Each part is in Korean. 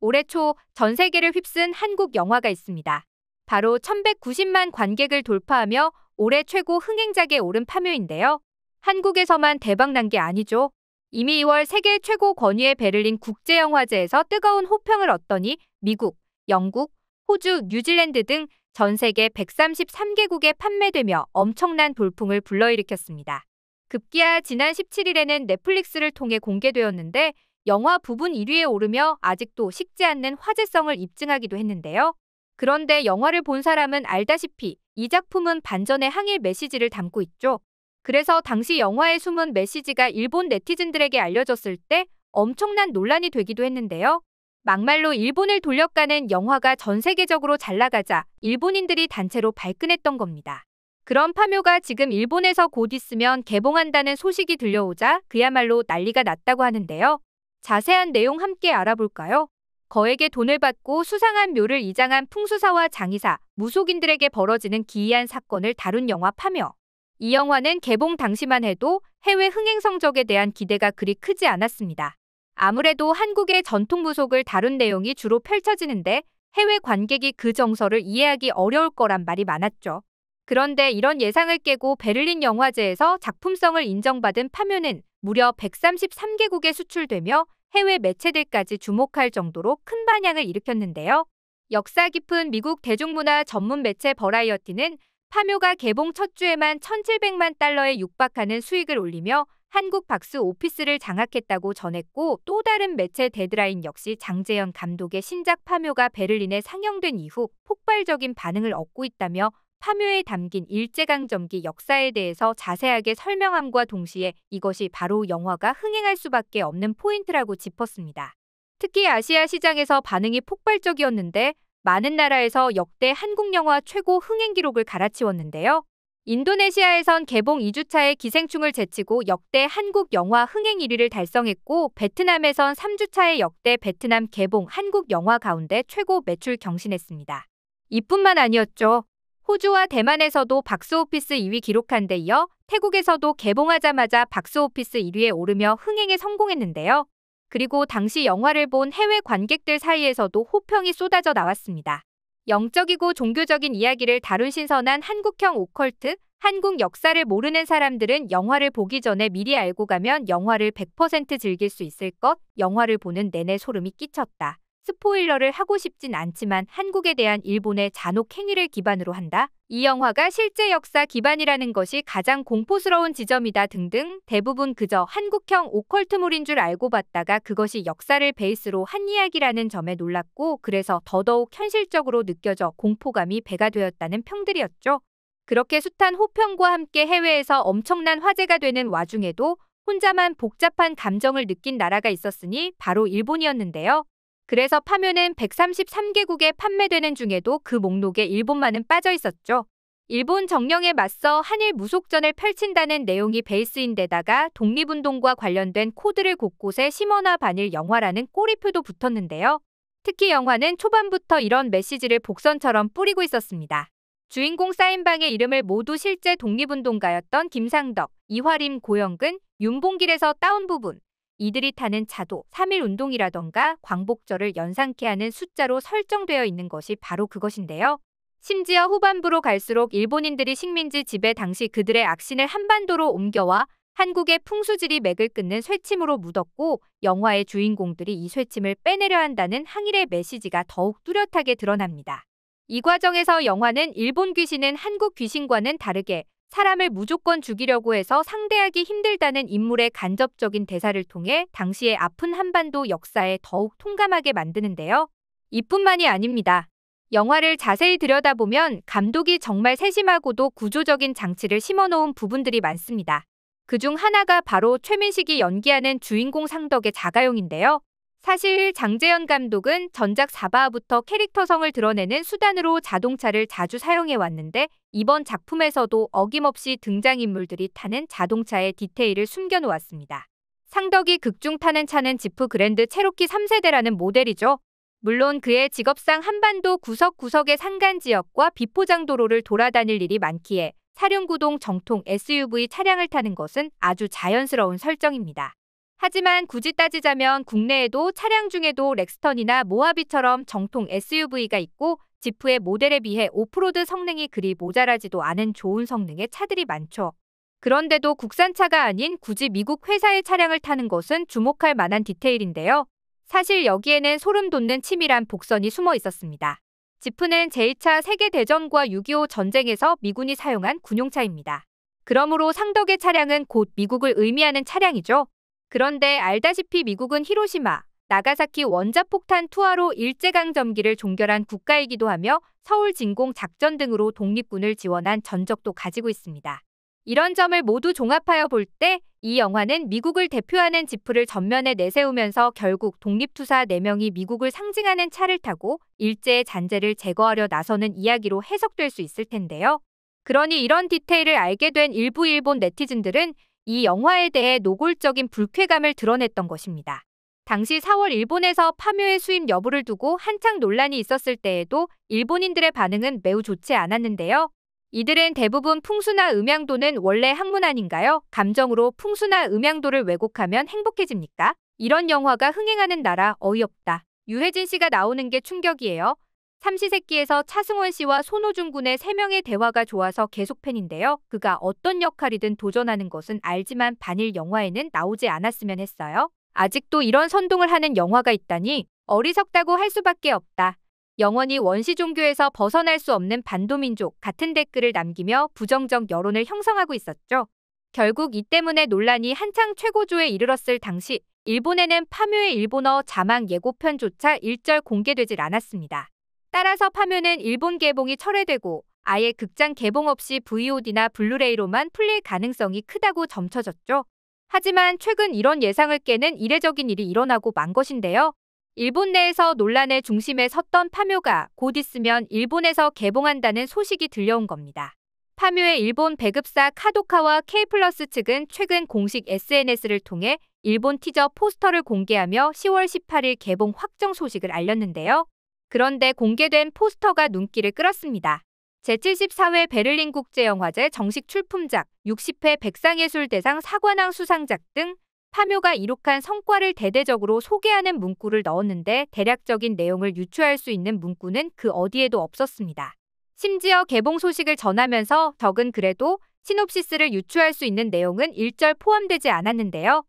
올해 초 전 세계를 휩쓴 한국 영화가 있습니다. 바로 1190만 관객을 돌파하며 올해 최고 흥행작에 오른 파묘인데요. 한국에서만 대박난 게 아니죠. 이미 2월 세계 최고 권위의 베를린 국제영화제에서 뜨거운 호평을 얻더니 미국, 영국, 호주, 뉴질랜드 등 전 세계 133개국에 판매되며 엄청난 돌풍을 불러일으켰습니다. 급기야 지난 17일에는 넷플릭스를 통해 공개되었는데 영화 부분 1위에 오르며 아직도 식지 않는 화제성을 입증하기도 했는데요. 그런데 영화를 본 사람은 알다시피 이 작품은 반전의 항일 메시지를 담고 있죠. 그래서 당시 영화의 숨은 메시지가 일본 네티즌들에게 알려졌을 때 엄청난 논란이 되기도 했는데요. 막말로 일본을 돌려가는 영화가 전 세계적으로 잘 나가자 일본인들이 단체로 발끈했던 겁니다. 그런 파묘가 지금 일본에서 곧 있으면 개봉한다는 소식이 들려오자 그야말로 난리가 났다고 하는데요. 자세한 내용 함께 알아볼까요? 거액의 돈을 받고 수상한 묘를 이장한 풍수사와 장의사, 무속인들에게 벌어지는 기이한 사건을 다룬 영화 파며 이 영화는 개봉 당시만 해도 해외 흥행 성적에 대한 기대가 그리 크지 않았습니다. 아무래도 한국의 전통 무속을 다룬 내용이 주로 펼쳐지는데 해외 관객이 그 정서를 이해하기 어려울 거란 말이 많았죠. 그런데 이런 예상을 깨고 베를린 영화제에서 작품성을 인정받은 파묘는 무려 133개국에 수출되며 해외 매체들까지 주목할 정도로 큰 반향을 일으켰는데요. 역사 깊은 미국 대중문화 전문 매체 버라이어티는 파묘가 개봉 첫 주에만 1,700만 달러에 육박하는 수익을 올리며 한국 박스 오피스를 장악했다고 전했고 또 다른 매체 데드라인 역시 장재현 감독의 신작 파묘가 베를린에 상영된 이후 폭발적인 반응을 얻고 있다며 파묘에 담긴 일제강점기 역사에 대해서 자세하게 설명함과 동시에 이것이 바로 영화가 흥행할 수밖에 없는 포인트라고 짚었습니다. 특히 아시아 시장에서 반응이 폭발적이었는데 많은 나라에서 역대 한국 영화 최고 흥행 기록을 갈아치웠는데요. 인도네시아에선 개봉 2주차에 기생충을 제치고 역대 한국 영화 흥행 1위를 달성했고 베트남에선 3주차에 역대 베트남 개봉 한국 영화 가운데 최고 매출 경신했습니다. 이뿐만 아니었죠. 호주와 대만에서도 박스오피스 2위 기록한 데 이어 태국에서도 개봉하자마자 박스오피스 1위에 오르며 흥행에 성공했는데요. 그리고 당시 영화를 본 해외 관객들 사이에서도 호평이 쏟아져 나왔습니다. 영적이고 종교적인 이야기를 다룬 신선한 한국형 오컬트, 한국 역사를 모르는 사람들은 영화를 보기 전에 미리 알고 가면 영화를 100% 즐길 수 있을 것, 영화를 보는 내내 소름이 끼쳤다. 스포일러를 하고 싶진 않지만 한국에 대한 일본의 잔혹 행위를 기반으로 한다. 이 영화가 실제 역사 기반이라는 것이 가장 공포스러운 지점이다 등등 대부분 그저 한국형 오컬트물인 줄 알고 봤다가 그것이 역사를 베이스로 한 이야기라는 점에 놀랐고 그래서 더더욱 현실적으로 느껴져 공포감이 배가 되었다는 평들이었죠. 그렇게 숱한 호평과 함께 해외에서 엄청난 화제가 되는 와중에도 혼자만 복잡한 감정을 느낀 나라가 있었으니 바로 일본이었는데요. 그래서 파면은 133개국에 판매되는 중에도 그 목록에 일본만은 빠져 있었죠. 일본 정령에 맞서 한일 무속전을 펼친다는 내용이 베이스인데다가 독립운동과 관련된 코드를 곳곳에 심어나 반일 영화라는 꼬리표도 붙었는데요. 특히 영화는 초반부터 이런 메시지를 복선처럼 뿌리고 있었습니다. 주인공 사인방의 이름을 모두 실제 독립운동가였던 김상덕, 이화림, 고영근, 윤봉길에서 따온 부분, 이들이 타는 차도 3일 운동이라던가 광복절을 연상케 하는 숫자로 설정되어 있는 것이 바로 그것인데요. 심지어 후반부로 갈수록 일본인들이 식민지 지배 당시 그들의 악신을 한반도로 옮겨와 한국의 풍수질이 맥을 끊는 쇠침으로 묻었고 영화의 주인공들이 이 쇠침을 빼내려 한다는 항일의 메시지가 더욱 뚜렷하게 드러납니다. 이 과정에서 영화는 일본 귀신은 한국 귀신과는 다르게 사람을 무조건 죽이려고 해서 상대하기 힘들다는 인물의 간접적인 대사를 통해 당시의 아픈 한반도 역사에 더욱 통감하게 만드는데요. 이뿐만이 아닙니다. 영화를 자세히 들여다보면 감독이 정말 세심하고도 구조적인 장치를 심어놓은 부분들이 많습니다. 그 중 하나가 바로 최민식이 연기하는 주인공 상덕의 자가용인데요. 사실 장재현 감독은 전작 4바부터 캐릭터성을 드러내는 수단으로 자동차를 자주 사용해 왔는데 이번 작품에서도 어김없이 등장인물들이 타는 자동차의 디테일을 숨겨놓았습니다. 상덕이 극중 타는 차는 지프 그랜드 체로키 3세대라는 모델이죠. 물론 그의 직업상 한반도 구석구석의 산간 지역과 비포장 도로를 돌아다닐 일이 많기에 사륜구동 정통 SUV 차량을 타는 것은 아주 자연스러운 설정입니다. 하지만 굳이 따지자면 국내에도 차량 중에도 렉스턴이나 모하비처럼 정통 SUV가 있고 지프의 모델에 비해 오프로드 성능이 그리 모자라지도 않은 좋은 성능의 차들이 많죠. 그런데도 국산차가 아닌 굳이 미국 회사의 차량을 타는 것은 주목할 만한 디테일인데요. 사실 여기에는 소름 돋는 치밀한 복선이 숨어 있었습니다. 지프는 제2차 세계대전과 6.25 전쟁에서 미군이 사용한 군용차입니다. 그러므로 상덕의 차량은 곧 미국을 의미하는 차량이죠. 그런데 알다시피 미국은 히로시마, 나가사키 원자폭탄 투하로 일제강점기를 종결한 국가이기도 하며 서울 진공 작전 등으로 독립군을 지원한 전적도 가지고 있습니다. 이런 점을 모두 종합하여 볼 때 이 영화는 미국을 대표하는 지프를 전면에 내세우면서 결국 독립투사 4명이 미국을 상징하는 차를 타고 일제의 잔재를 제거하려 나서는 이야기로 해석될 수 있을 텐데요. 그러니 이런 디테일을 알게 된 일부 일본 네티즌들은 이 영화에 대해 노골적인 불쾌감을 드러냈던 것입니다. 당시 4월 일본에서 파묘의 수입 여부를 두고 한창 논란이 있었을 때에도 일본인들의 반응은 매우 좋지 않았는데요. 이들은 대부분 풍수나 음양도는 원래 학문 아닌가요? 감정으로 풍수나 음양도를 왜곡하면 행복해집니까? 이런 영화가 흥행하는 나라 어이없다. 유해진 씨가 나오는 게 충격이에요. 삼시세끼에서 차승원 씨와 손호준 군의 3명의 대화가 좋아서 계속 팬인데요. 그가 어떤 역할이든 도전하는 것은 알지만 반일 영화에는 나오지 않았으면 했어요. 아직도 이런 선동을 하는 영화가 있다니 어리석다고 할 수밖에 없다. 영원히 원시 종교에서 벗어날 수 없는 반도민족 같은 댓글을 남기며 부정적 여론을 형성하고 있었죠. 결국 이 때문에 논란이 한창 최고조에 이르렀을 당시 일본에는 파묘의 일본어 자막 예고편조차 일절 공개되질 않았습니다. 따라서 파면은 일본 개봉이 철회되고 아예 극장 개봉 없이 VOD나 블루레이로만 풀릴 가능성이 크다고 점쳐졌죠. 하지만 최근 이런 예상을 깨는 이례적인 일이 일어나고 만 것인데요. 일본 내에서 논란의 중심에 섰던 파묘가 곧 있으면 일본에서 개봉한다는 소식이 들려온 겁니다. 파묘의 일본 배급사 카도카와 K플러스 측은 최근 공식 SNS를 통해 일본 티저 포스터를 공개하며 10월 18일 개봉 확정 소식을 알렸는데요. 그런데 공개된 포스터가 눈길을 끌었습니다. 제74회 베를린 국제영화제 정식 출품작, 60회 백상예술대상 사관왕 수상작 등 파묘가 이룩한 성과를 대대적으로 소개하는 문구를 넣었는데 대략적인 내용을 유추할 수 있는 문구는 그 어디에도 없었습니다. 심지어 개봉 소식을 전하면서 적은 그래도 시놉시스를 유추할 수 있는 내용은 일절 포함되지 않았는데요.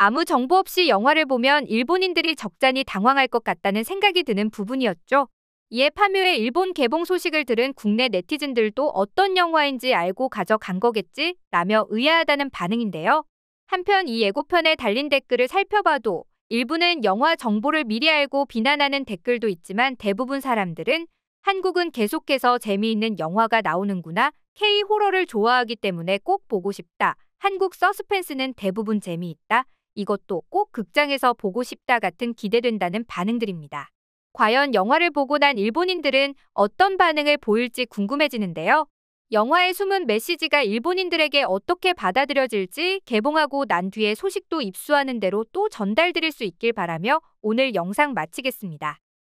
아무 정보 없이 영화를 보면 일본인들이 적잖이 당황할 것 같다는 생각이 드는 부분이었죠. 이에 파묘의 일본 개봉 소식을 들은 국내 네티즌들도 어떤 영화인지 알고 가져간 거겠지? 라며 의아하다는 반응인데요. 한편 이 예고편에 달린 댓글을 살펴봐도 일부는 영화 정보를 미리 알고 비난하는 댓글도 있지만 대부분 사람들은 한국은 계속해서 재미있는 영화가 나오는구나, K 호러를 좋아하기 때문에 꼭 보고 싶다, 한국 서스펜스는 대부분 재미있다, 이것도 꼭 극장에서 보고 싶다 같은 기대된다는 반응들입니다. 과연 영화를 보고 난 일본인들은 어떤 반응을 보일지 궁금해지는데요. 영화의 숨은 메시지가 일본인들에게 어떻게 받아들여질지 개봉하고 난 뒤에 소식도 입수하는 대로 또 전달드릴 수 있길 바라며 오늘 영상 마치겠습니다.